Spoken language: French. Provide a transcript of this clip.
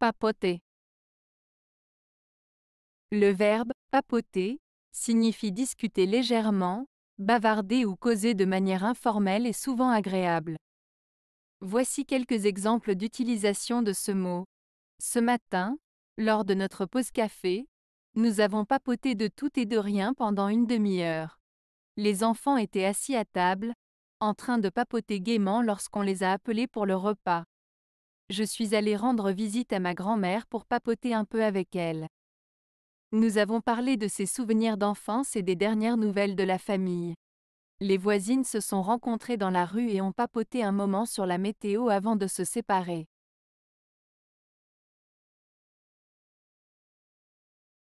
Papoter. Le verbe papoter signifie discuter légèrement, bavarder ou causer de manière informelle et souvent agréable. Voici quelques exemples d'utilisation de ce mot. Ce matin, lors de notre pause café, nous avons papoté de tout et de rien pendant une demi-heure. Les enfants étaient assis à table, en train de papoter gaiement lorsqu'on les a appelés pour le repas je suis allée rendre visite à ma grand-mère pour papoter un peu avec elle. Nous avons parlé de ses souvenirs d'enfance et des dernières nouvelles de la famille. Les voisines se sont rencontrées dans la rue et ont papoté un moment sur la météo avant de se séparer.